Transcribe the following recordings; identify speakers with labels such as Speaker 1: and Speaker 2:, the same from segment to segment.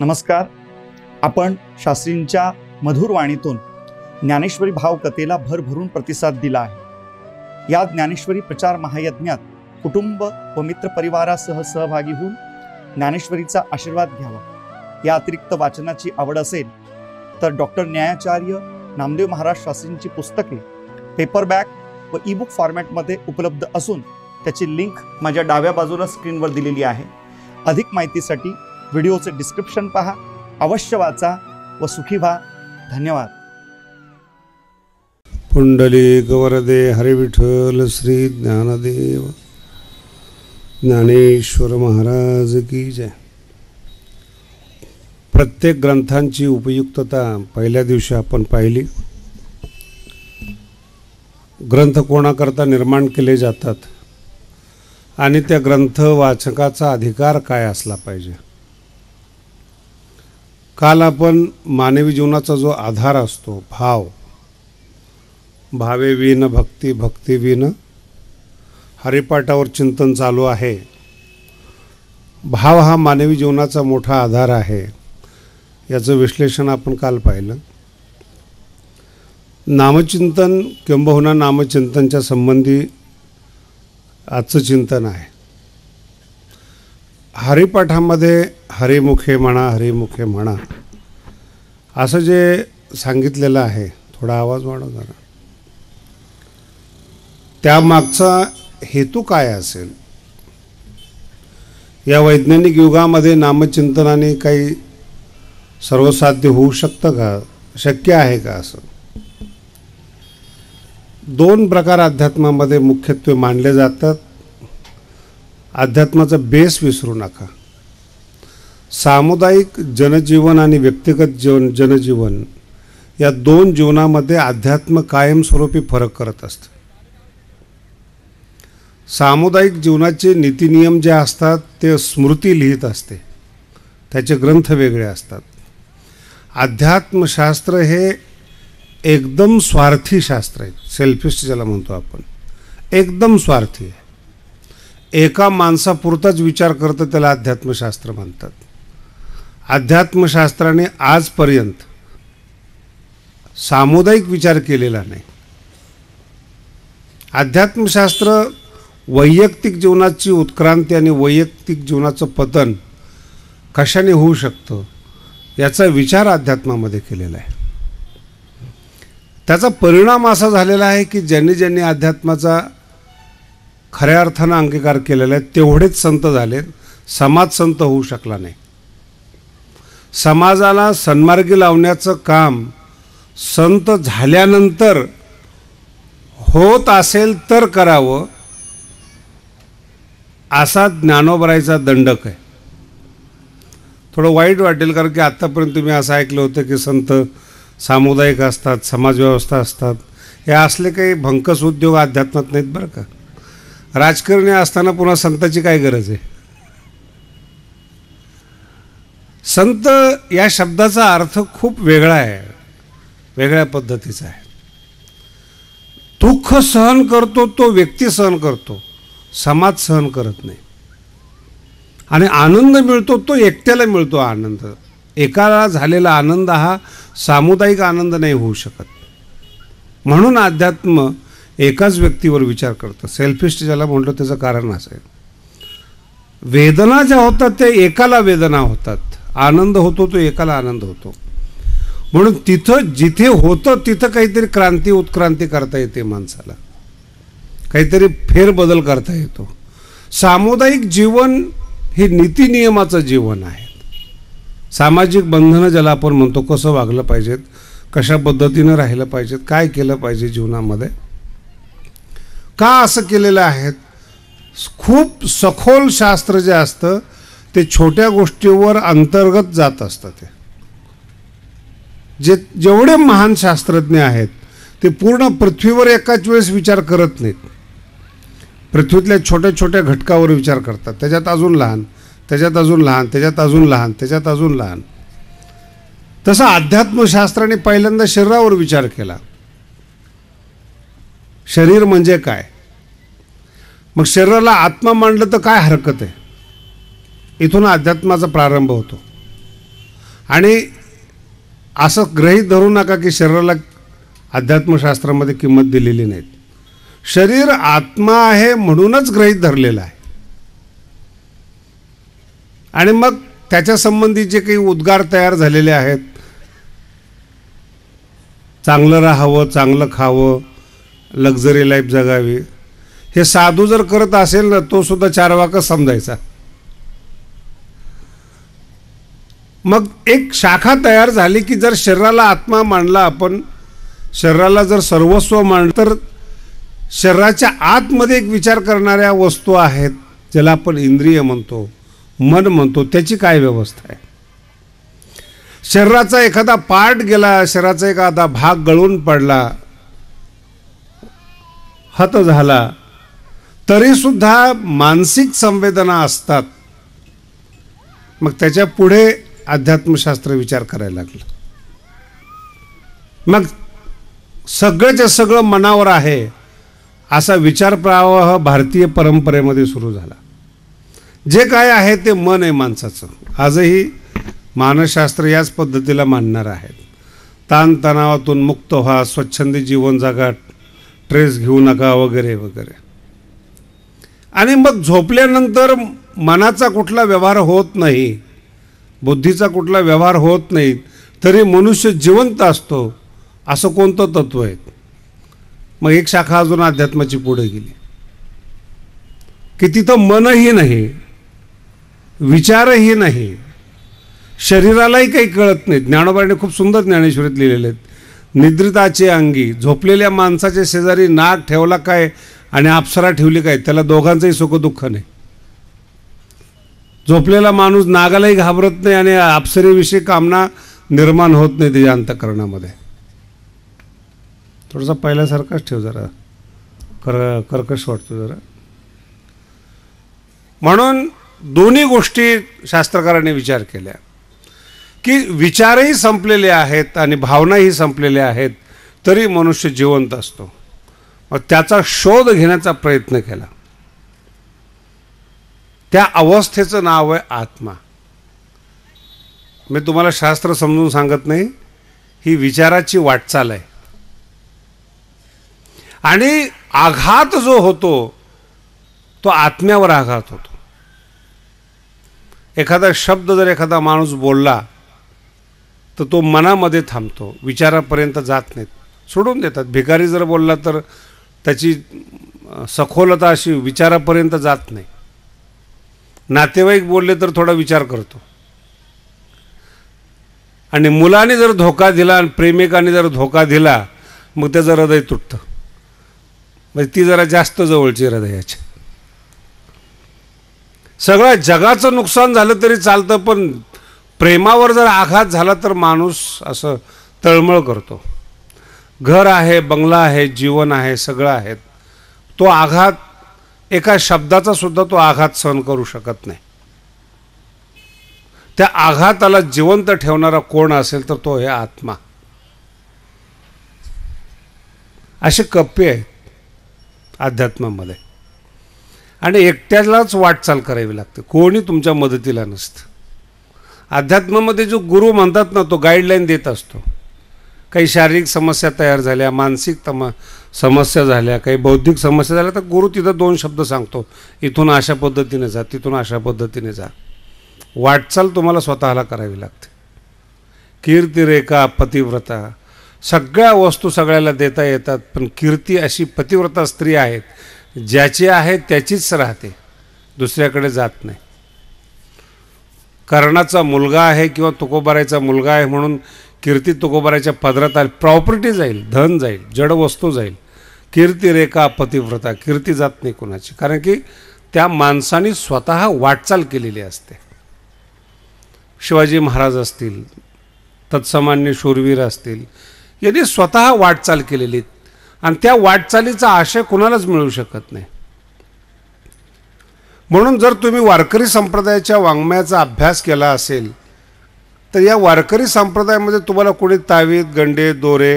Speaker 1: नमस्कार आपण शास्त्रींच्या मधुर वाणीतून ज्ञानेश्वरी भावकथेला भरभरून प्रतिसाद दिला आहे या ज्ञानेश्वरी प्रचार महायज्ञात कुटुंब व मित्रपरिवारासह सहभागी होऊन ज्ञानेश्वरीचा आशीर्वाद घ्यावा या अतिरिक्त वाचनाची आवड असेल तर डॉक्टर न्यायाचार्य नामदेव महाराज शास्त्रींची पुस्तके पेपरबॅक व ईबुक फॉर्मॅटमध्ये उपलब्ध असून त्याची लिंक माझ्या डाव्या बाजूला स्क्रीनवर दिलेली आहे अधिक माहितीसाठी व्हिडिओचे डिस्क्रिप्शन पहा अवश्य वाचा व सुखी व्हा धन्यवाद पुंडली गवरदे हरिविठल श्री ज्ञानदेव ज्ञानेश्वर महाराज की जय प्रत्येक ग्रंथांची उपयुक्तता पहिल्या दिवशी आपण पाहिली ग्रंथ कोणाकरता निर्माण केले जातात आणि त्या ग्रंथ वाचकाचा अधिकार काय असला पाहिजे काल आपण मानवी जीवनाचा जो आधार असतो भाव भावे विन भक्ती भक्ती विन हरिपाठावर चिंतन चालू आहे भाव हा मानवी जीवनाचा मोठा आधार आहे याचं विश्लेषण आपण काल पाहिलं नामचिंतन किंबहुना नामचिंतनच्या संबंधी आजचं चिंतन आहे हरिपाठामध्ये हरिमुखे म्हणा हरिमुखे म्हणा असं जे सांगितलेलं आहे थोडा आवाज वाढव जरा त्यामागचा हेतू काय असेल या वैज्ञानिक युगामध्ये नामचिंतनाने काही सर्वसाध्य होऊ शकतं का शक्य आहे का असं दोन प्रकार अध्यात्मामध्ये मुख्यत्वे मानले जातात अध्यात्माचा बेस विसरू नका सामुदायिक जनजीवन आणि व्यक्तिगत जीवन जनजीवन या दोन जीवनामध्ये अध्यात्म कायमस्वरूपी फरक करत असतं सामुदायिक जीवनाचे नियम जे असतात ते स्मृती लिहित असते त्याचे ग्रंथ वेगळे असतात अध्यात्मशास्त्र हे एकदम स्वार्थी शास्त्र आहे सेल्फिस्ट ज्याला म्हणतो आपण एकदम स्वार्थी आहे एका माणसापुरताच विचार करतं त्याला अध्यात्मशास्त्र म्हणतात अध्यात्मशास्त्राने आजपर्यंत सामुदायिक विचार केलेला नाही अध्यात्मशास्त्र वैयक्तिक जीवनाची उत्क्रांती आणि वैयक्तिक जीवनाचं पतन कशाने होऊ शकतं याचा विचार अध्यात्मामध्ये केलेला आहे त्याचा परिणाम असा झालेला आहे की ज्यांनी ज्यांनी अध्यात्माचा खऱ्या अर्थानं अंगीकार केलेला आहे तेवढेच संत झालेत समाज संत होऊ शकला नाही समाजाला सन्मार्गी लावण्याचं काम संत झाल्यानंतर होत असेल तर करावं असा ज्ञानोबरायचा दंडक आहे थोडं वाईट वाटेल कारण की आत्तापर्यंत मी असं ऐकलं होतं की संत सामुदायिक असतात समाजव्यवस्था असतात हे असले काही भंकस उद्योग अध्यात्मात नाहीत बरं का राजकारणी असताना पुन्हा संताची काय गरज आहे संत या शब्दाचा अर्थ खूप वेगळा आहे वेगळ्या पद्धतीचा आहे दुःख सहन करतो तो व्यक्ती सहन करतो समाज सहन करत नाही आणि आनंद मिळतो तो एकट्याला मिळतो आनंद एकाला झालेला आनंद हा सामुदायिक आनंद नाही होऊ शकत म्हणून अध्यात्म एकाच व्यक्तीवर विचार करतं सेल्फिस्ट ज्याला म्हणलं त्याचं कारण असं आहे वेदना ज्या होतात त्या एकाला वेदना होतात आनंद होतो तो एकाला आनंद होतो म्हणून तिथं जिथे होतं तिथं काहीतरी क्रांती उत्क्रांती करता येते माणसाला काहीतरी फेरबदल करता येतो सामुदायिक जीवन हे नीतिनियमाचं जीवन आहे सामाजिक बंधनं ज्याला आपण म्हणतो कसं वागलं पाहिजेत कशा पद्धतीनं राहिलं पाहिजेत काय केलं पाहिजे जीवनामध्ये का असं केलेलं आहे खूप सखोल शास्त्र जे असतं ते छोट्या गोष्टीवर अंतर्गत जात असतं ते जे जेवढे महान शास्त्रज्ञ आहेत ते पूर्ण पृथ्वीवर एकाच वेळेस विचार करत नाहीत पृथ्वीतल्या छोट्या छोट्या घटकावर विचार करतात त्याच्यात अजून लहान त्याच्यात अजून लहान त्याच्यात अजून लहान त्याच्यात अजून लहान तसं अध्यात्मशास्त्राने पहिल्यांदा शरीरावर विचार केला शरीर म्हणजे काय मग शरीराला आत्मा मांडलं तर काय हरकत आहे इथून अध्यात्माचा प्रारंभ होतो आणि असं ग्रहीत धरू नका की शरीराला अध्यात्मशास्त्रामध्ये किंमत दिलेली नाहीत शरीर आत्मा आहे म्हणूनच ग्रहित धरलेलं आहे आणि मग त्याच्या संबंधी जे काही उद्गार तयार झालेले आहेत चांगलं राहावं चांगलं खावं लक्झरी लाईफ जगावी हे साधू जर करत असेल ना तो सुद्धा चारवाकच समजायचा मग एक शाखा तयार झाली की जर शरीराला आत्मा मांडला आपण शरीराला जर सर्वस्व मांड तर शरीराच्या आतमध्ये एक विचार करणाऱ्या वस्तू आहेत ज्याला आपण इंद्रिय म्हणतो मन म्हणतो त्याची काय व्यवस्था आहे शरीराचा एखादा पार्ट गेला शरीराचा एखादा भाग गळून पडला हत झाला तरीसुद्धा मानसिक संवेदना असतात मग त्याच्या पुढे अध्यात्मशास्त्र विचार करायला लागला मग सगळंच्या सगळं मनावर आहे असा विचार प्रवाह भारतीय परंपरेमध्ये सुरू झाला जे काय आहे ते मन आहे माणसाचं आजही मानसशास्त्र याच पद्धतीला मानणार आहेत ताणतणावातून मुक्त व्हा स्वच्छंदी जीवन जगा ट्रेस घेऊ नका वगैरे वगैरे आणि मग झोपल्यानंतर मनाचा कुठला व्यवहार होत नाही बुद्धीचा कुठला व्यवहार होत नाही तरी मनुष्य जिवंत असतो असं कोणतं तत्व आहे मग एक शाखा अजून अध्यात्माची पुढे गेली की तिथं मनही नाही विचारही नाही शरीरालाही काही कळत नाही ज्ञानोबाने खूप सुंदर ज्ञानेश्वरीत लिहिलेले आहेत निद्रिताचे अंगी झोपलेल्या माणसाचे शेजारी नाग ठेवला काय आणि अप्सरा ठेवली काय त्याला दोघांचंही सुखदुःख नाही झोपलेला माणूस नागालाही घाबरत नाही आणि अप्सरेविषयी कामना निर्माण होत नाही त्याच्या अंतकरणामध्ये थोडासा पहिल्यासारखाच ठेव जरा कर कर्कश वाटतो जरा म्हणून दोन्ही गोष्टी शास्त्रकारांनी विचार केल्या की विचारही संपलेले आहेत आणि भावनाही संपलेल्या आहेत तरी मनुष्य जिवंत असतो मग त्याचा शोध घेण्याचा प्रयत्न केला त्या अवस्थेचं नाव आहे आत्मा मी तुम्हाला शास्त्र समजून सांगत नाही ही विचाराची वाटचाल आहे आणि आघात जो होतो तो आत्म्यावर आघात होतो एखादा शब्द जर एखादा माणूस बोलला तर तो मनामध्ये थांबतो विचारापर्यंत जात नाहीत सोडून देतात भिकारी जर बोलला तर त्याची सखोलता अशी विचारापर्यंत जात नाही नातेवाईक बोलले तर थोडा विचार करतो आणि मुलाने जर धोका दिला आणि प्रेमिकाने जर धोका दिला मग त्याचं हृदय तुटतं म्हणजे ती जरा जास्त जवळची हृदयाची सगळ्या जगाचं नुकसान झालं तरी चालतं पण प्रेमावर जर आघात झाला तर माणूस असं तळमळ करतो घर आहे बंगला आहे जीवन आहे सगळं आहे तो आघात एका शब्दाचा सुद्धा तो आघात सहन करू शकत नाही त्या आघाताला जिवंत ठेवणारा कोण असेल तर तो आहे आत्मा असे कप्पे आहेत अध्यात्मामध्ये आणि एकट्यालाच वाटचाल करावी लागते कोणी तुमच्या मदतीला नसतं अध्यात्मामध्ये जो गुरु म्हणतात ना तो गाईडलाईन देत असतो काही शारीरिक समस्या तयार झाल्या मानसिक तमा समस्या झाल्या काही बौद्धिक समस्या झाल्या तर गुरु तिथं दोन शब्द सांगतो इथून अशा पद्धतीने जा तिथून अशा पद्धतीने जा वाटचाल तुम्हाला स्वतःला करावी लागते कीर्ती रेखा पतिव्रता सगळ्या वस्तू सगळ्याला देता येतात पण कीर्ती अशी पतिव्रता स्त्री आहेत ज्याची आहे त्याचीच राहते दुसऱ्याकडे जात नाही कर्णाचा मुलगा आहे किंवा तुकोबारायचा मुलगा आहे म्हणून कीर्ती तुकोबारायच्या पदरात आली प्रॉपर्टी जाईल धन जाईल जड वस्तू जाईल कीर्ती रेखा पतिव्रता कीर्ती जात नाही कोणाची कारण की त्या माणसाने स्वतः वाटचाल केलेली असते शिवाजी महाराज असतील तत्सामान्य शूरवीर असतील यांनी स्वतः वाटचाल केलेली आणि त्या वाटचालीचा आशय कुणालाच मिळू शकत नाही म्हणून जर तुम्ही वारकरी संप्रदायाच्या वाङ्मयाचा अभ्यास केला असेल तर या वारकरी संप्रदायामध्ये तुम्हाला कोणी तावीत गंडे दोरे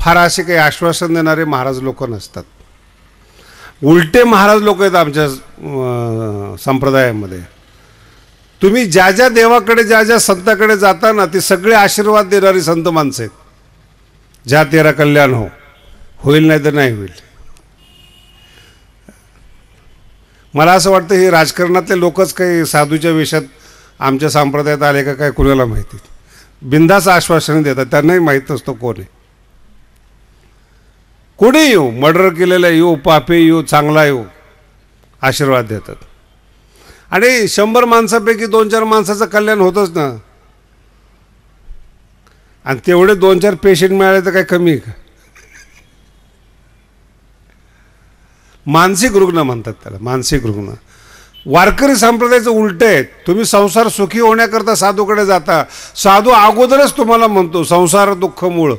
Speaker 1: फार असे काही आश्वासन देणारे महाराज लोक नसतात उलटे महाराज लोक आहेत आमच्या संप्रदायामध्ये तुम्ही ज्या ज्या देवाकडे ज्या ज्या संताकडे जाता ना ती सगळे आशीर्वाद देणारी संत माणसं आहेत ज्या तेरा कल्याण हो होईल नाही तर नाही होईल मला असं वाटतं हे राजकारणातले लोकच काही साधूच्या वेशात आमच्या संप्रदायात आले का काय कुणाला माहिती बिंदास आश्वासन देतात त्यांनाही माहीत असतो कोण आहे कोणी येऊ मर्डर केलेला येऊ पापे येऊ चांगला येऊ आशीर्वाद देतात आणि शंभर माणसापैकी दोन चार माणसाचं कल्याण होतंच ना आणि तेवढे दोन चार पेशंट मिळाले तर काही कमी आहे का मानसिक रुग्ण म्हणतात त्याला मानसिक रुग्ण वारकरी संप्रदायाचं उलट आहे तुम्ही संसार सुखी होण्याकरता साधूकडे जाता साधू अगोदरच तुम्हाला म्हणतो संसार दुःख मूळ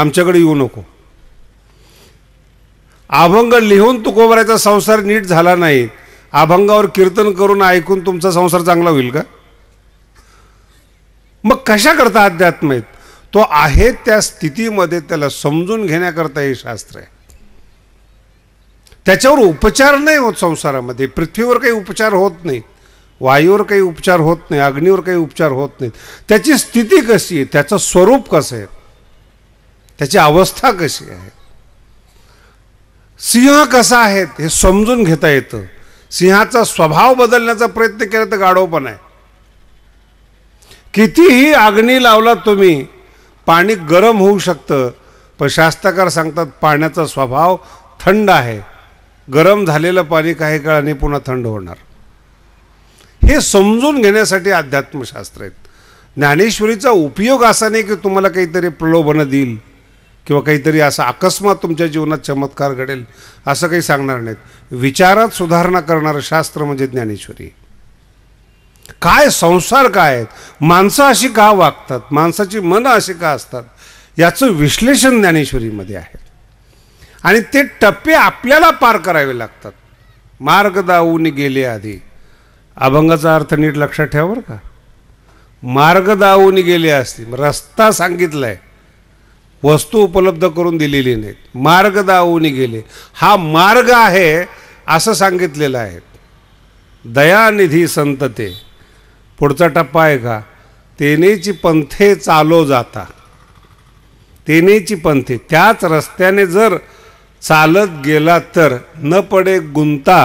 Speaker 1: आमच्याकडे येऊ नको अभंग लिहून तुकोबऱ्याचा संसार नीट झाला नाही अभंगावर कीर्तन करून ऐकून तुमचा संसार चांगला होईल का मग कशा करता अध्यात्म तो आहे त्या स्थितीमध्ये त्याला समजून घेण्याकरता हे शास्त्र आहे त्याच्यावर उपचार नाही होत संसारामध्ये पृथ्वीवर काही उपचार होत नाहीत वायूवर काही उपचार होत नाही अग्नीवर काही उपचार होत नाहीत त्याची स्थिती कशी आहे त्याचं स्वरूप कसं आहे त्याची अवस्था कशी आहे सिंह कसा आहे हे समजून घेता येतं सिंहाचा स्वभाव बदलण्याचा प्रयत्न केला तर पण आहे कितीही अग्नी लावला तुम्ही पाणी गरम होऊ शकतं पण शास्त्रकार सांगतात पाण्याचा स्वभाव थंड आहे गरम झालेलं पाणी काही काळाने पुन्हा थंड होणार हे समजून घेण्यासाठी अध्यात्मशास्त्र आहेत ज्ञानेश्वरीचा उपयोग असा नाही की तुम्हाला काहीतरी प्रलोभनं देईल किंवा काहीतरी असा अकस्मात तुमच्या जीवनात चमत्कार घडेल असं काही सांगणार नाहीत विचारात सुधारणा करणारं शास्त्र म्हणजे ज्ञानेश्वरी काय संसार काय आहेत माणसं अशी का वागतात माणसाची मनं अशी का असतात याचं विश्लेषण ज्ञानेश्वरीमध्ये आहे आणि ते टप्पे आपल्याला पार करावे लागतात मार्ग दावून गेले आधी अभंगाचा अर्थ नीट लक्षात ठेवा बरं का मार्ग दावून गेले असतील रस्ता सांगितला आहे वस्तू उपलब्ध करून दिलेली नाहीत मार्ग दावून गेले हा मार्ग आहे असं सांगितलेलं आहे दयानिधी संतते पुढचा टप्पा आहे का तेनेची पंथे चालो जाता तेनेची पंथे त्याच रस्त्याने जर चालत गेला तर न पडे गुंता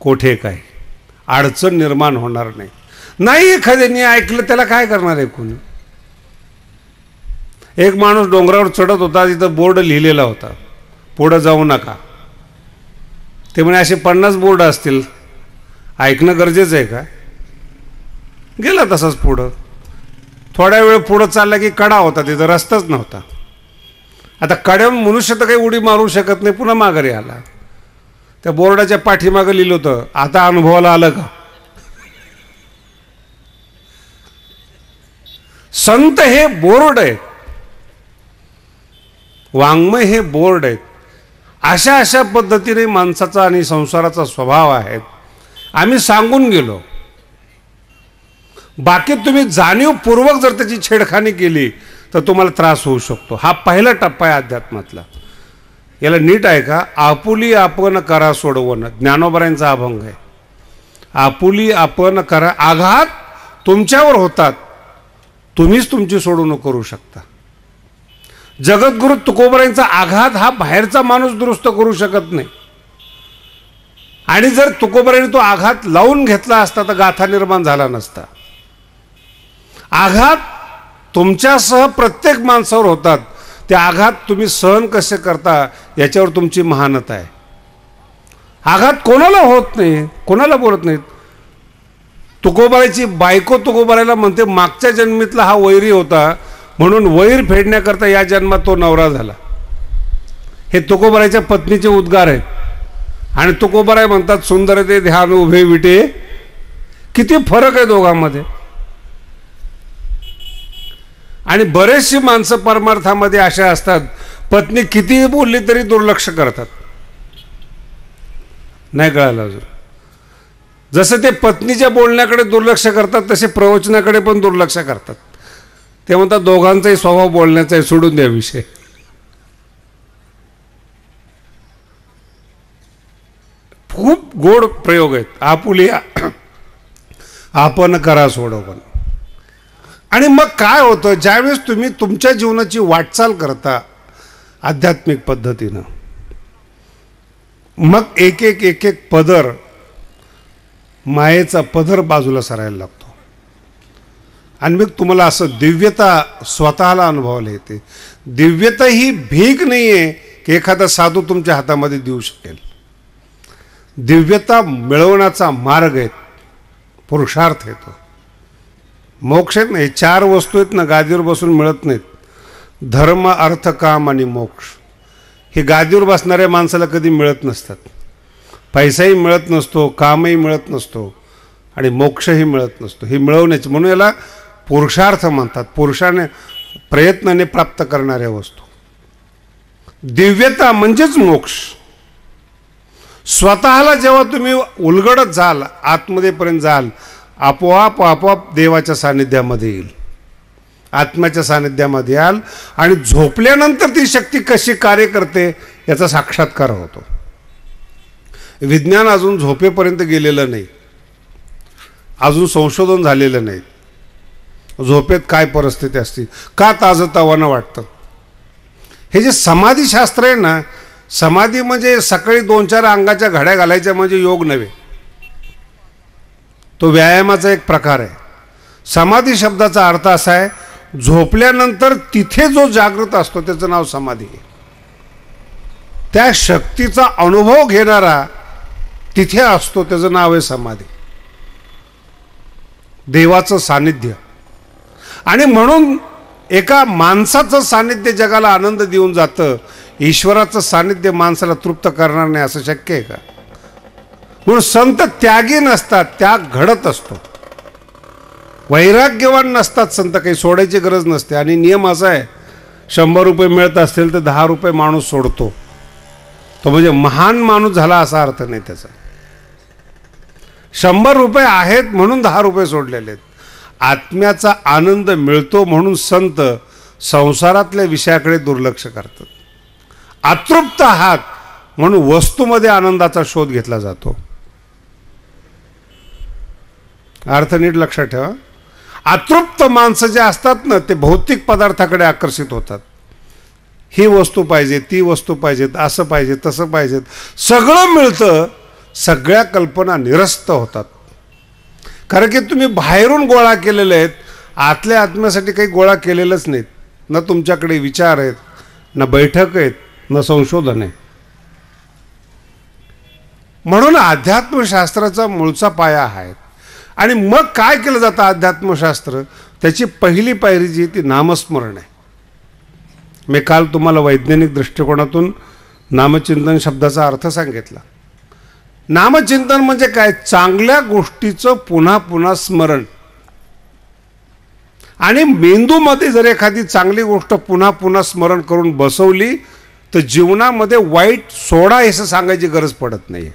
Speaker 1: कोठे काय अडचण निर्माण होणार नाही नाही एखाद्यानी ऐकलं त्याला काय करणार आहे कोणी एक माणूस डोंगरावर चढत होता तिथं बोर्ड लिहिलेला होता पुढं जाऊ नका ते म्हणे असे पन्नास बोर्ड असतील ऐकणं गरजेचं आहे का गेला तसंच पुढं थोड्या वेळ पुढं चालला की कडा होता तिथं रस्ताच नव्हता आता कडम मनुष्य तर काही उडी मारू शकत नाही पुन्हा माघारी आला त्या बोर्डाच्या पाठीमागं लिहिलं होतं आता अनुभवाला आलं का संत हे बोर्ड आहेत वाङ्मय हे बोर्ड आहेत अशा अशा पद्धतीने माणसाचा आणि संसाराचा स्वभाव आहे आम्ही सांगून गेलो बाकी तुम्ही जाणीवपूर्वक जर त्याची छेडखानी केली तर तुम्हाला त्रास होऊ शकतो हा पहिला टप्पा आहे अध्यात्मातला याला नीट आहे का आपुली आपण करा सोडवणं ज्ञानोबरांचा अभंग आहे आपुली आपण करा आघात तुमच्यावर होतात तुम्हीच तुमची सोडवणूक करू शकता जगद्गुरु तुकोबऱ्यांचा आघात हा बाहेरचा माणूस दुरुस्त करू शकत नाही आणि जर तुकोबऱ्याने तो आघात लावून घेतला असता तर गाथा निर्माण झाला नसता आघात तुमच्यासह प्रत्येक माणसावर होतात ते आघात तुम्ही सहन कसे करता याच्यावर तुमची महानता आहे आघात कोणाला होत नाही कोणाला बोलत नाहीत तुकोबाराची बायको तुकोबाळ्याला म्हणते मागच्या जन्मीतला हा वैरी होता म्हणून वैर फेडण्याकरता या जन्मात तो नवरा झाला हे तुकोबाळ्याच्या पत्नीचे उद्गार आहेत आणि तुकोबाराय म्हणतात सुंदर ते ध्यान उभे विटे किती फरक आहे दोघांमध्ये आणि बरेचशी माणसं परमार्थामध्ये अशा असतात पत्नी किती बोलली तरी दुर्लक्ष करतात नाही कळालं अजून जसं ते पत्नीच्या बोलण्याकडे दुर्लक्ष करतात तसे प्रवचनाकडे पण दुर्लक्ष करतात ते म्हणतात दोघांचाही स्वभाव बोलण्याचाही सोडून द्या विषय खूप गोड प्रयोग आहेत आपुलिया आपण करा पण आणि मग काय होतं ज्यावेळेस तुम्ही तुमच्या जीवनाची वाटचाल करता आध्यात्मिक पद्धतीनं मग एक एक एक एक पदर मायेचा पदर बाजूला सरायला लागतो आणि मग तुम्हाला असं दिव्यता स्वतःला अनुभवायला येते दिव्यता ही भीक नाही आहे की एखादा साधू तुमच्या हातामध्ये देऊ शकेल दिव्यता मिळवण्याचा मार्ग आहे पुरुषार्थ येतो मोक्ष आहेत हे चार वस्तू आहेत ना गादीवर बसून मिळत नाहीत धर्म अर्थ काम आणि मोक्ष हे गादीवर बसणाऱ्या माणसाला कधी मिळत नसतात पैसाही मिळत नसतो कामही मिळत नसतो आणि मोक्षही मिळत नसतो हे मिळवण्याचे म्हणून याला पुरुषार्थ म्हणतात पुरुषाने प्रयत्नाने प्राप्त करणाऱ्या वस्तू दिव्यता म्हणजेच मोक्ष स्वतःला जेव्हा तुम्ही उलगडत जाल आतमध्येपर्यंत जाल आपोआप आपोआप देवाच्या सान्निध्यामध्ये येईल आत्म्याच्या सान्निध्यामध्ये याल आणि झोपल्यानंतर ती शक्ती कशी कार्य करते याचा साक्षात्कार होतो विज्ञान अजून झोपेपर्यंत गेलेलं नाही अजून संशोधन झालेलं नाही झोपेत काय परिस्थिती असते का ताजं तवानं वाटतं हे जे समाधीशास्त्र आहे ना समाधी म्हणजे सकाळी दोन चार अंगाच्या घड्या घालायच्या म्हणजे योग नव्हे तो व्यायामाचा एक प्रकार आहे समाधी शब्दाचा अर्थ असा आहे झोपल्यानंतर तिथे जो जागृत असतो त्याचं नाव समाधी आहे त्या शक्तीचा अनुभव घेणारा तिथे असतो त्याचं नाव आहे समाधी देवाचं सानिध्य आणि म्हणून एका माणसाचं सानिध्य जगाला आनंद देऊन जातं ईश्वराचं सानिध्य माणसाला तृप्त करणार नाही असं शक्य आहे का म्हणून संत त्यागी नसतात त्याग घडत असतो वैराग्यवान नसतात संत काही सोडायची गरज नसते आणि नियम असा आहे शंभर रुपये मिळत असतील तर दहा रुपये माणूस सोडतो तो म्हणजे महान माणूस झाला असा अर्थ नाही त्याचा शंभर रुपये आहेत म्हणून दहा रुपये सोडलेले आहेत आत्म्याचा आनंद मिळतो म्हणून संत संसारातल्या विषयाकडे दुर्लक्ष करतात अतृप्त आहात म्हणून वस्तूमध्ये आनंदाचा शोध घेतला जातो अर्थ नीट लक्षात ठेवा अतृप्त माणसं जे असतात ना ते भौतिक पदार्थाकडे आकर्षित होतात ही वस्तू पाहिजे ती वस्तू पाहिजेत असं पाहिजे तसं पाहिजेत सगळं मिळतं सगळ्या कल्पना निरस्त होतात कारण की तुम्ही बाहेरून गोळा केलेले आहेत आतल्या आत्म्यासाठी काही गोळा केलेलंच नाहीत ना तुमच्याकडे विचार आहेत ना बैठक आहेत ना संशोधन आहे म्हणून अध्यात्मशास्त्राचा मूळचा पाया आहे आणि मग काय केलं जातं अध्यात्मशास्त्र त्याची पहिली पायरी जी ती नामस्मरण आहे मी काल तुम्हाला वैज्ञानिक दृष्टिकोनातून नामचिंतन शब्दाचा अर्थ सांगितला नामचिंतन म्हणजे काय चांगल्या गोष्टीचं पुन्हा पुन्हा स्मरण आणि मेंदूमध्ये जर एखादी चांगली गोष्ट पुन्हा पुन्हा स्मरण करून बसवली तर जीवनामध्ये वाईट सोडा असं सांगायची गरज पडत नाही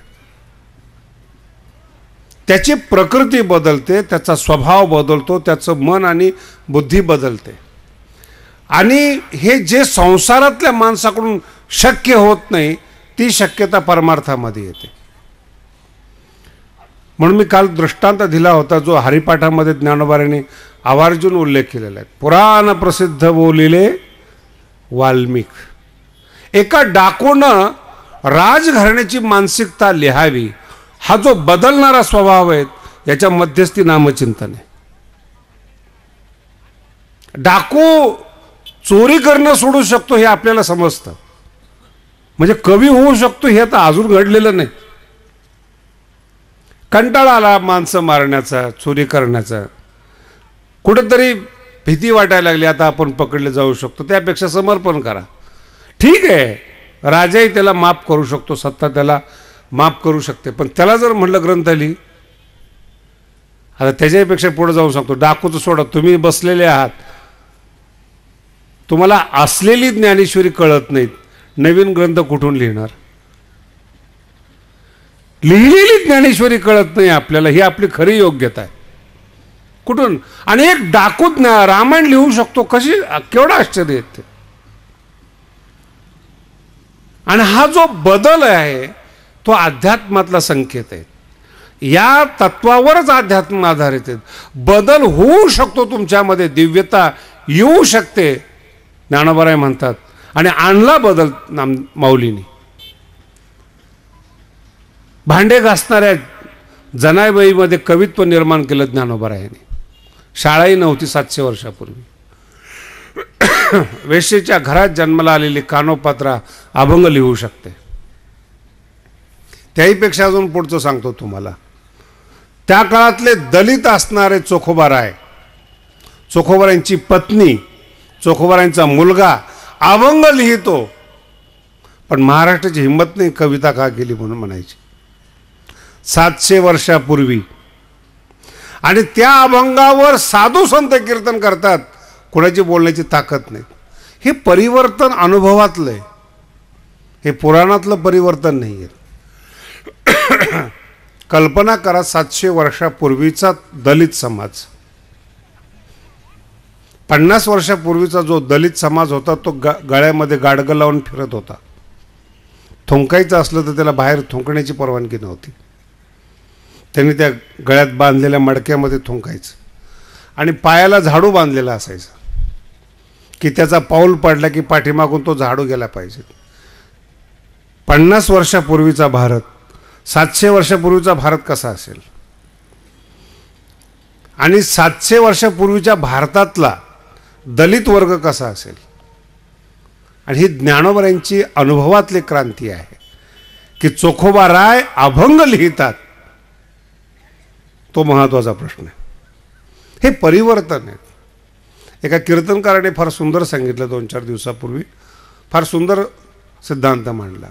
Speaker 1: त्याची प्रकृती बदलते त्याचा स्वभाव बदलतो त्याचं मन आणि बुद्धी बदलते आणि हे जे संसारातल्या माणसाकडून शक्य होत नाही ती शक्यता परमार्थामध्ये येते म्हणून मी काल दृष्टांत दिला होता जो हरिपाठामध्ये ज्ञानोबाऱ्याने आवर्जून उल्लेख केलेला आहे पुराण प्रसिद्ध बोलिले वाल्मिक एका डाकोनं राजघराण्याची मानसिकता लिहावी हा जो बदलणारा स्वभाव आहे याच्या मध्यस्थी नामचिंतन आहे डाकू चोरी करणं सोडू शकतो हे आपल्याला समजतं म्हणजे कवी होऊ शकतो हे आता अजून घडलेलं नाही कंटाळा आला माणसं मारण्याचा चोरी करण्याचा कुठंतरी भीती वाटायला लागली आता आपण पकडले जाऊ शकतो त्यापेक्षा समर्पण करा ठीक आहे राजाही त्याला माफ करू शकतो सत्ता त्याला माफ करू शकते पण त्याला जर म्हटलं ग्रंथ लिही आता त्याच्यापेक्षा पुढे जाऊ सांगतो डाकूच सोडा तुम्ही बसलेले आहात तुम्हाला असलेली ज्ञानेश्वरी कळत नाहीत नवीन ग्रंथ कुठून लिहिणार लिहिलेली ज्ञानेश्वरी कळत नाही आपल्याला ही आपली खरी योग्यता आहे कुठून आणि एक डाकूत रामायण लिहू शकतो कशी केवढं आश्चर्य येते आणि हा जो बदल आहे तो अध्यात्मातला संकेत आहे या तत्वावरच अध्यात्म आधारित आहेत बदल होऊ शकतो तुमच्यामध्ये दिव्यता येऊ शकते ज्ञानोबराय म्हणतात आणि आणला बदल नाम माऊलीने भांडे घासणाऱ्या जनाईबाईमध्ये कवित्व निर्माण केलं ज्ञानोबरायाने शाळाही नव्हती सातशे वर्षापूर्वी वेशेच्या घरात जन्माला आलेली कानोपात्रा अभंग लिहू शकते त्याहीपेक्षा अजून पुढचं सांगतो तुम्हाला त्या काळातले दलित असणारे चोखोबा राय चोखोबारांची पत्नी चोखोबारांचा मुलगा अभंग लिहितो पण महाराष्ट्राची हिंमत नाही कविता का केली म्हणून म्हणायची सातशे वर्षापूर्वी आणि त्या अभंगावर साधू संत कीर्तन करतात कोणाची बोलण्याची ताकद नाही हे परिवर्तन अनुभवातलं आहे हे पुराणातलं परिवर्तन नाही आहे कल्पना करा सातशे वर्षापूर्वीचा दलित समाज पन्नास वर्षापूर्वीचा जो दलित समाज होता तो ग गळ्यामध्ये गाडगं लावून फिरत होता थुंकायचं असलं तर त्याला बाहेर थुंकण्याची परवानगी नव्हती त्यांनी त्या गळ्यात बांधलेल्या मडक्यामध्ये थुंकायचं आणि पायाला झाडू बांधलेला असायचा की त्याचा पाऊल पडला की पाठीमागून तो झाडू गेला पाहिजे पन्नास वर्षापूर्वीचा भारत सातशे वर्षापूर्वीचा भारत कसा असेल आणि सातशे वर्षापूर्वीच्या भारतातला दलित वर्ग कसा असेल आणि ही ज्ञानोबऱ्यांची अनुभवातली क्रांती आहे की चोखोबा राय अभंग लिहितात तो महत्त्वाचा प्रश्न आहे हे परिवर्तन आहे एका कीर्तनकाराने फार सुंदर सांगितलं दोन चार दिवसापूर्वी फार सुंदर सिद्धांत मांडला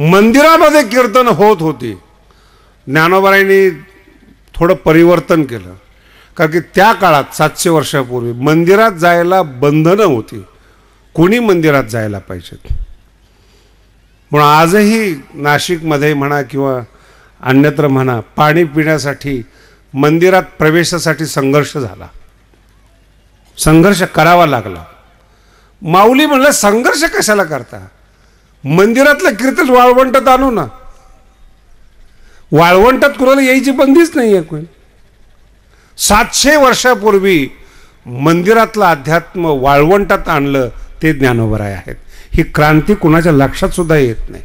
Speaker 1: मंदिरामध्ये कीर्तन होत होती ज्ञानोबाईंनी थोडं परिवर्तन केलं कारण की त्या काळात सातशे वर्षापूर्वी मंदिरात जायला बंधनं होती कोणी मंदिरात जायला पाहिजेत म्हणून आजही नाशिकमध्ये म्हणा किंवा अन्यत्र म्हणा पाणी पिण्यासाठी मंदिरात प्रवेशासाठी संघर्ष झाला संघर्ष करावा लागला माऊली म्हणलं संघर्ष कशाला करता मंदिरातलं कीर्तन वाळवंटात आणू ना वाळवंटात कुणाला यायची बंदीच नाही आहे कोण सातशे वर्षापूर्वी मंदिरातलं अध्यात्म वाळवंटात आणलं ते ज्ञानोबराय आहेत ही क्रांती कुणाच्या लक्षात सुद्धा येत नाही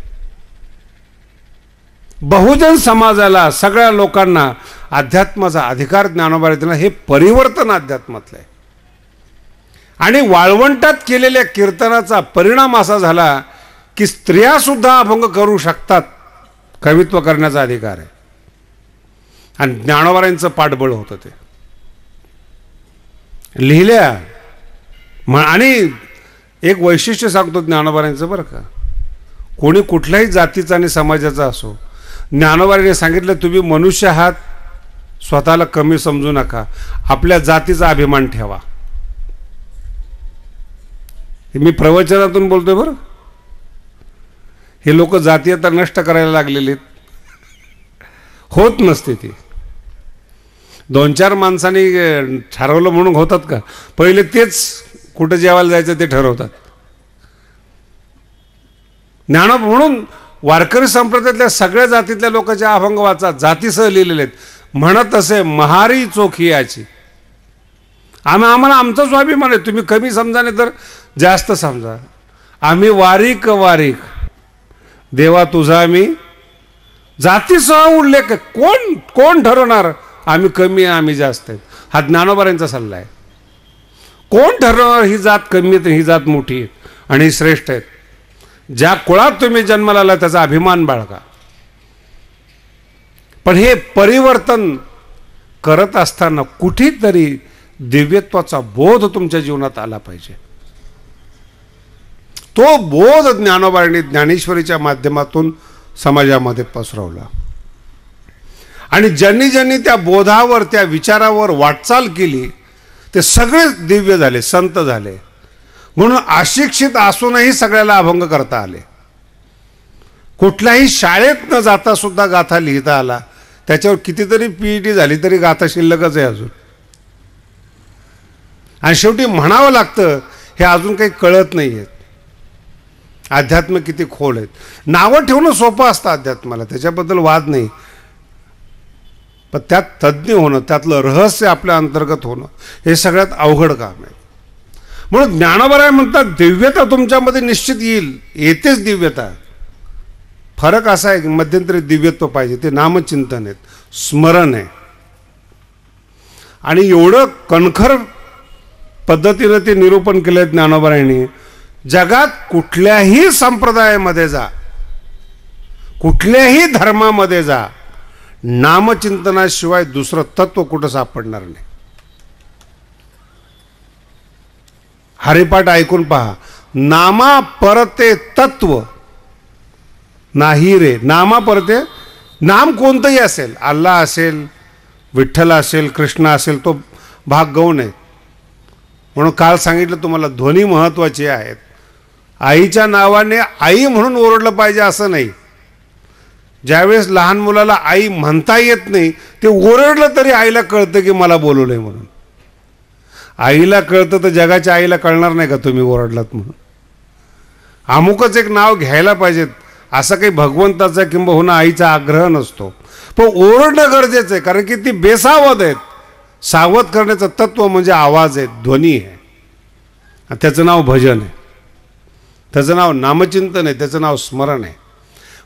Speaker 1: बहुजन समाजाला सगळ्या लोकांना अध्यात्माचा अधिकार ज्ञानोबराय दिला हे परिवर्तन अध्यात्मातलं आहे आणि वाळवंटात केलेल्या कीर्तनाचा परिणाम असा झाला की स्त्रिया सुद्धा अभंग करू शकतात कवित्व करण्याचा अधिकार आहे आणि ज्ञानोबारांचं पाठबळ होतं ते लिहिल्या आणि एक वैशिष्ट्य सांगतो ज्ञानोबारांचं बरं का कोणी कुठल्याही जातीचा आणि समाजाचा असो ज्ञानोबारीने सांगितलं तुम्ही मनुष्य आहात स्वतःला कमी समजू नका आपल्या जातीचा अभिमान ठेवा मी प्रवचनातून बोलतोय बरं हे लोक जातीयता नष्ट करायला लागलेले होत नसते ते दोन चार माणसांनी ठरवलं म्हणून होतात का पहिले तेच कुठं जेवायला जायचं ते ठरवतात ज्ञान म्हणून वारकरी संप्रदायातल्या सगळ्या जातीतल्या लोकांच्या अभंग वाचा जातीसह लिहिलेले आहेत म्हणत असे महारी याची आम्ही आम्हाला आमचा स्वाभिमान आहे तुम्ही कमी समजा नाही तर जास्त समजा आम्ही वारीक वारीक देवा तुझा मी जातीसह उल्लेख कोण कोण ठरवणार आम्ही कमी आहे आम्ही जास्त आहेत हा ज्ञानोबऱ्यांचा सल्ला आहे कोण ठरवणार ही जात कमी आहे ही जात मोठी आणि श्रेष्ठ आहेत ज्या कुळात तुम्ही जन्माला आला त्याचा अभिमान बाळगा पण हे परिवर्तन करत असताना कुठेतरी दिव्यत्वाचा बोध तुमच्या जीवनात आला पाहिजे तो बोध ज्ञानोबांनी ज्ञानेश्वरीच्या माध्यमातून समाजामध्ये पसरवला आणि ज्यांनी ज्यांनी त्या बोधावर त्या विचारावर वाटचाल केली ते सगळे दिव्य झाले संत झाले म्हणून अशिक्षित असूनही सगळ्याला अभंग करता आले कुठल्याही शाळेत न जाता सुद्धा गाथा लिहिता आला त्याच्यावर कितीतरी पी टी e झाली तरी गाथा शिल्लकच आहे अजून आणि शेवटी म्हणावं लागतं हे अजून काही कळत नाही आहेत अध्यात्म किती खोल आहेत नावं ठेवणं सोपं असतं अध्यात्माला त्याच्याबद्दल वाद नाही पण त्यात तज्ज्ञ होणं त्यातलं रहस्य आपल्या अंतर्गत होणं हे सगळ्यात अवघड काम आहे म्हणून ज्ञानाबराय म्हणतात दिव्यता तुमच्यामध्ये निश्चित येईल येतेच दिव्यता फरक असा आहे की मध्यंतरी दिव्यत्व पाहिजे ते नामचिंतन आहेत स्मरण आहे आणि एवढं कणखर पद्धतीनं ते निरूपण केलं आहे जगात कुठल्याही संप्रदायामध्ये जा कुठल्याही धर्मामध्ये जा नामचिंतनाशिवाय दुसरं तत्व कुठं सापडणार नाही हरिपाठ ऐकून पहा नामा परते तत्व नाही रे नामा परते नाम कोणतंही असेल अल्ला असेल विठ्ठल असेल कृष्ण असेल तो भाग गौण आहे म्हणून काल सांगितलं तुम्हाला ध्वनी महत्वाचे आहेत आईच्या नावाने आई म्हणून ओरडलं पाहिजे असं नाही ज्यावेळेस लहान मुलाला आई म्हणता येत नाही ते ओरडलं तरी आईला कळतं की मला बोलू नये म्हणून आईला कळतं तर जगाच्या आईला कळणार नाही का तुम्ही ओरडलात म्हणून अमुकच एक नाव घ्यायला पाहिजेत असं काही भगवंताचा किंबहुना आईचा आग्रह नसतो पण ओरडणं गरजेचं आहे कारण की ती बेसावध आहेत सावध करण्याचं तत्त्व म्हणजे आवाज आहे ध्वनी आहे त्याचं नाव भजन आहे त्याचं नाव नामचिंतन आहे त्याचं नाव स्मरण आहे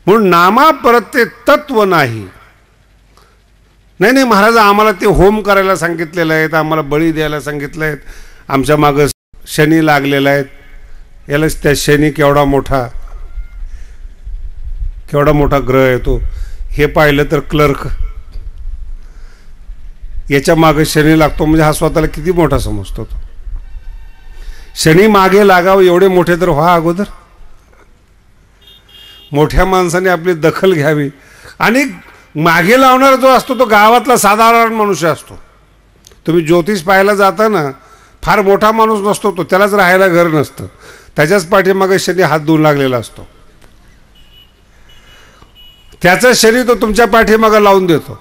Speaker 1: म्हणून नामापरत ते तत्व नाही नाही नाही महाराज आम्हाला ते होम करायला सांगितलेलं आहेत आम्हाला बळी द्यायला सांगितलं आहेत आमच्या मागं शनी लागलेला आहेत यालाच त्या शनी केवढा मोठा केवढा मोठा ग्रह येतो हे पाहिलं तर क्लर्क याच्या मागं शनी लागतो म्हणजे हा स्वतःला किती मोठा समजतो तो शनी मागे लागावं एवढे मोठे तर व्हा अगोदर मोठ्या माणसाने आपली दखल घ्यावी आणि मागे लावणारा जो असतो तो गावातला साधारण मनुष्य असतो तुम्ही ज्योतिष पाहायला जाता ना फार मोठा माणूस नसतो तो त्यालाच राहायला घर नसतं त्याच्याच पाठीमागे शनी हात धुवून लागलेला असतो त्याचा शनी तो तुमच्या पाठीमागं लावून देतो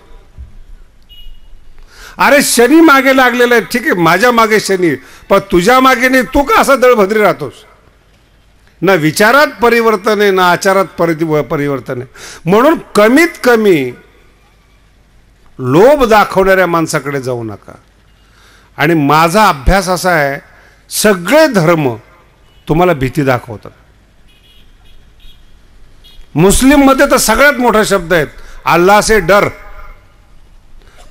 Speaker 1: अरे शनी मागे लागलेलं आहे ठीक आहे माझ्या मागे शनी पण तुझ्या मागे नाही तू का असा दळभद्री राहतोस ना विचारात परिवर्तन आहे ना आचारात परि परिवर्तन आहे म्हणून कमीत कमी लोभ दाखवणाऱ्या माणसाकडे जाऊ नका आणि माझा अभ्यास असा आहे सगळे धर्म तुम्हाला भीती दाखवतात मुस्लिममध्ये तर सगळ्यात मोठा शब्द आहेत अल्ला से डर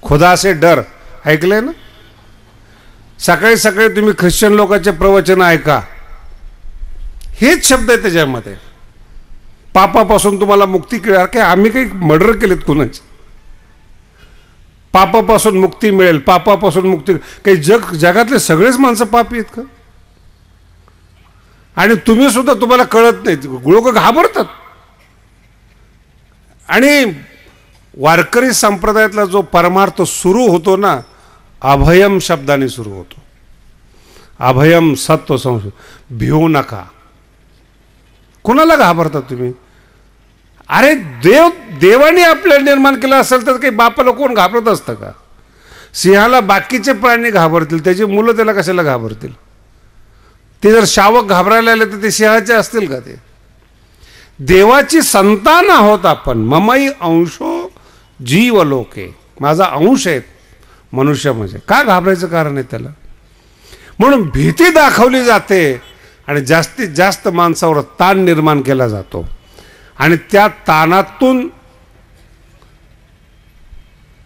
Speaker 1: खुदा से डर ऐकलंय ना सकाळी सकाळी तुम्ही ख्रिश्चन लोकांचे प्रवचन ऐका हेच शब्द आहे त्याच्यामध्ये पापापासून तुम्हाला मुक्ती मिळणार काय आम्ही काही मर्डर केलेत कोणाची पापापासून मुक्ती मिळेल पापापासून मुक्ती काही जग जगातले सगळेच माणसं पापी आहेत का आणि तुम्ही सुद्धा तुम्हाला कळत नाहीत लोक घाबरतात आणि वारकरी संप्रदायातला जो परमार्थ सुरू होतो ना अभयम शब्दाने सुरू होतो अभयम सत्व संस्कृत भिवू नका कुणाला घाबरता तुम्ही अरे देव देवाने आपल्याला निर्माण केलं असेल तर काही बापाला कोण घाबरत असतं का सिंहाला बाकीचे प्राणी घाबरतील त्याची मुलं त्याला कशाला घाबरतील ते जर शावक घाबरायला आले तर ते सिंहाचे असतील का ते देवाची संतान आहोत आपण ममई अंशो जीव आहे माझा अंश आहे मनुष्य म्हणजे का घाबरायचं कारण आहे त्याला म्हणून भीती दाखवली जाते आणि जास्तीत जास्त माणसावर ताण निर्माण केला जातो आणि त्या ताणातून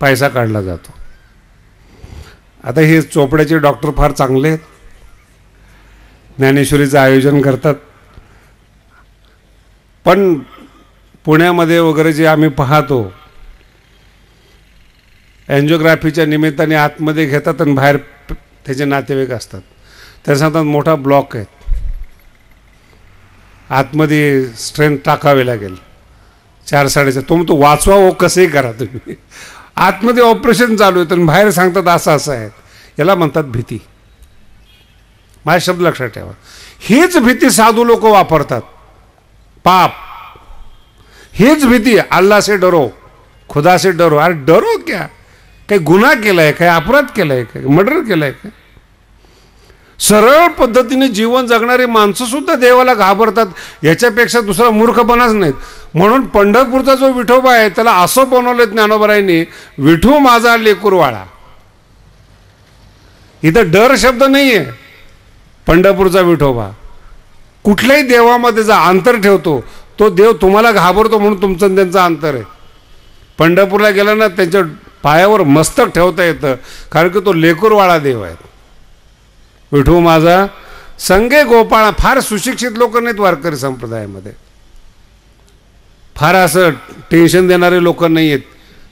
Speaker 1: पैसा काढला जातो आता हे चोपड्याचे डॉक्टर फार चांगले आहेत ज्ञानेश्वरीचं आयोजन करतात पण पुण्यामध्ये वगैरे जे आम्ही पाहतो अँजिओग्राफीच्या निमित्ताने आतमध्ये घेतात आणि बाहेर त्याचे नातेवाईक असतात त्या सांगतात मोठा ब्लॉक आहे आतमध्ये स्ट्रेंथ टाकावी लागेल चार साडेचार तो तो वाचवा ओ हो, कसंही करा तुम्ही आतमध्ये ऑपरेशन चालू आहे तर बाहेर सांगतात असं असं आहे याला म्हणतात भीती माझा शब्द लक्षात ठेवा हीच भीती साधू लोक वापरतात पाप हीच भीती अल्लासे डरो खुदासे डरो अरे डरो क्या काही गुन्हा केलाय काय अपराध केलाय काय मर्डर केलाय काय सरळ पद्धतीने जीवन जगणारी माणसं सुद्धा देवाला घाबरतात याच्यापेक्षा दुसरा मूर्खपणाच नाहीत म्हणून पंढरपूरचा जो विठोबा आहे त्याला असं बनवलं ज्ञानोबरायांनी विठू माझा लेकूरवाळा इथं डर शब्द नाही आहे पंढरपूरचा विठोबा कुठल्याही देवामध्ये जा अंतर ठेवतो तो देव तुम्हाला घाबरतो म्हणून तुमचं त्यांचं अंतर आहे पंढरपूरला गेला ना त्यांच्या पायावर मस्तक ठेवता येतं कारण की तो लेकूरवाळा देव आहे विठू माझा संगे गोपाळा फार सुशिक्षित लोक नाहीत वारकरी संप्रदायामध्ये फार असं टेन्शन देणारे लोक नाही आहेत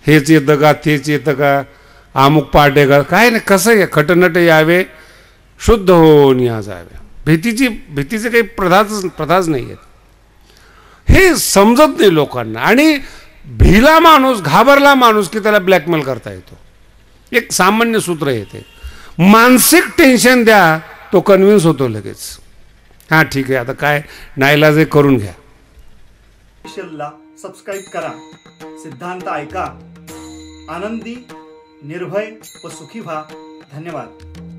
Speaker 1: हेच येतं का तेच येतं का अमुक पाटे का काय नाही कसं या खटनट यावे शुद्ध होऊन या जावे भीतीची भीतीचे काही प्रधाच प्रथाच नाही आहेत हे समजत नाही लोकांना आणि भिला माणूस घाबरला माणूस की त्याला ब्लॅकमेल करता येतो एक सामान्य सूत्र येते मानसिक टेन्शन द्या तो कन्व्हिन्स होतो लगेच हां ठीक आहे आता काय नाईलाज करून घ्या सबस्क्राईब करा सिद्धांत ऐका आनंदी निर्भय व सुखी व्हा धन्यवाद